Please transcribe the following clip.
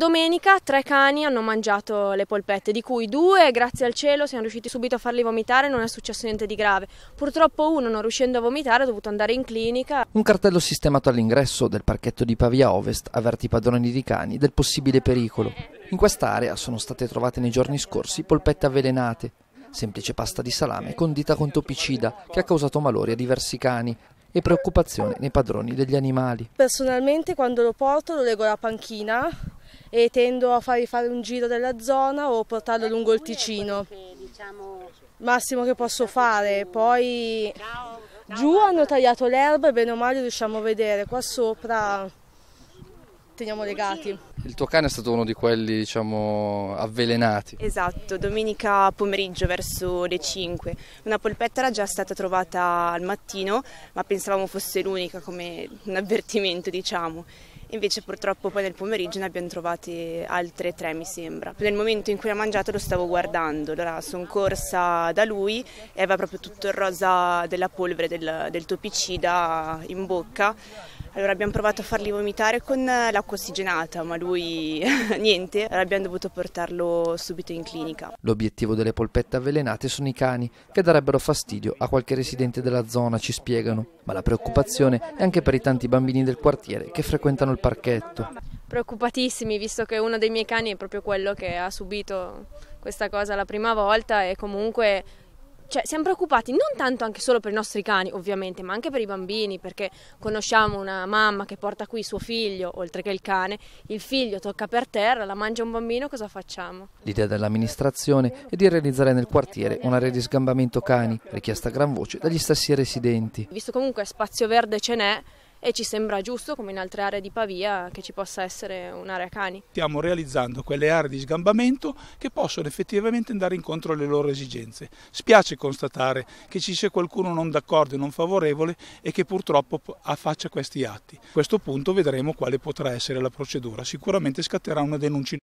Domenica tre cani hanno mangiato le polpette, di cui due, grazie al cielo, siamo riusciti subito a farli vomitare, non è successo niente di grave. Purtroppo uno, non riuscendo a vomitare, ha dovuto andare in clinica. Un cartello sistemato all'ingresso del parchetto di Pavia Ovest avverte i padroni di cani del possibile pericolo. In quest'area sono state trovate nei giorni scorsi polpette avvelenate, semplice pasta di salame condita con topicida che ha causato malori a diversi cani e preoccupazione nei padroni degli animali. Personalmente quando lo porto lo leggo alla panchina e tendo a fargli fare un giro della zona o portarlo Beh, lungo il Ticino. Che, diciamo, Massimo che posso fare, poi ciao, ciao, giù guarda. hanno tagliato l'erba e bene o male riusciamo a vedere, qua sopra teniamo legati. Il tuo cane è stato uno di quelli, diciamo, avvelenati. Esatto, domenica pomeriggio verso le 5. Una polpetta era già stata trovata al mattino, ma pensavamo fosse l'unica come un avvertimento, diciamo invece purtroppo poi nel pomeriggio ne abbiamo trovati altre tre mi sembra. Nel momento in cui ha mangiato lo stavo guardando, allora sono corsa da lui e aveva proprio tutto il rosa della polvere del, del topicida in bocca allora abbiamo provato a farli vomitare con eh, l'acqua ossigenata, ma lui niente, allora abbiamo dovuto portarlo subito in clinica. L'obiettivo delle polpette avvelenate sono i cani, che darebbero fastidio a qualche residente della zona, ci spiegano, ma la preoccupazione è anche per i tanti bambini del quartiere che frequentano il parchetto. Preoccupatissimi, visto che uno dei miei cani è proprio quello che ha subito questa cosa la prima volta e comunque cioè, siamo preoccupati non tanto anche solo per i nostri cani, ovviamente, ma anche per i bambini, perché conosciamo una mamma che porta qui suo figlio, oltre che il cane, il figlio tocca per terra, la mangia un bambino, cosa facciamo? L'idea dell'amministrazione è di realizzare nel quartiere un'area di sgambamento cani, richiesta a gran voce dagli stessi residenti. Visto comunque spazio verde ce n'è, e ci sembra giusto, come in altre aree di Pavia, che ci possa essere un'area cani. Stiamo realizzando quelle aree di sgambamento che possono effettivamente andare incontro alle loro esigenze. Spiace constatare che ci sia qualcuno non d'accordo e non favorevole e che purtroppo affaccia questi atti. A questo punto vedremo quale potrà essere la procedura. Sicuramente scatterà una denuncia.